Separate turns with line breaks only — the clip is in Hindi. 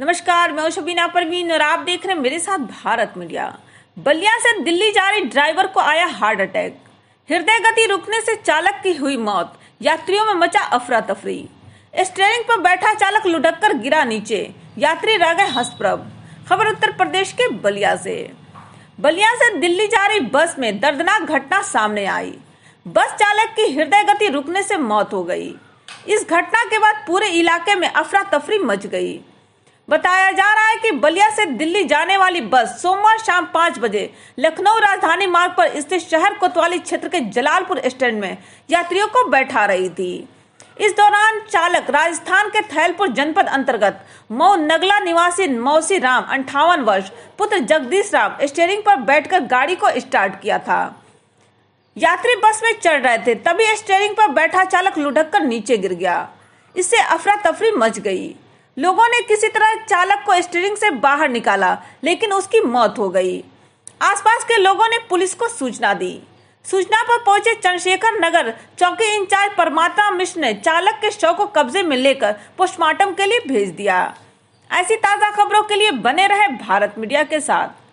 नमस्कार मैं शबीना परवीन और आप देख रहे हैं मेरे साथ भारत मीडिया बलिया से दिल्ली जा रहे ड्राइवर को आया हार्ट अटैक हृदय गति रुकने से चालक की हुई मौत यात्रियों में मचा अफरा तफरी स्टेयरिंग पर बैठा चालक लुढ़क कर गिरा नीचे यात्री रह गए हस्तप्रभ खबर उत्तर प्रदेश के बलिया से बलिया से दिल्ली जा रही बस में दर्दनाक घटना सामने आई बस चालक की हृदय गति रुकने से मौत हो गई इस घटना के बाद पूरे इलाके में अफरा तफरी मच गई बताया जा रहा है कि बलिया से दिल्ली जाने वाली बस सोमवार शाम पाँच बजे लखनऊ राजधानी मार्ग पर स्थित शहर कोतवाली क्षेत्र के जलालपुर स्टैंड में यात्रियों को बैठा रही थी इस दौरान चालक राजस्थान के थैलपुर जनपद अंतर्गत मऊ नगला निवासी मौसी राम अंठावन वर्ष पुत्र जगदीश राम स्टेयरिंग पर बैठकर गाड़ी को स्टार्ट किया था यात्री बस में चढ़ रहे थे तभी स्टेयरिंग पर बैठा चालक लुढ़क कर नीचे गिर गया इससे अफरा तफरी मच गई लोगों ने किसी तरह चालक को स्टीयरिंग से बाहर निकाला लेकिन उसकी मौत हो गई आसपास के लोगों ने पुलिस को सूचना दी सूचना पर पहुंचे चंद्रशेखर नगर चौकी इंचार्ज परमात्मा मिश्र ने चालक के शव को कब्जे में लेकर पोस्टमार्टम के लिए भेज दिया ऐसी ताज़ा खबरों के लिए बने रहे भारत मीडिया के साथ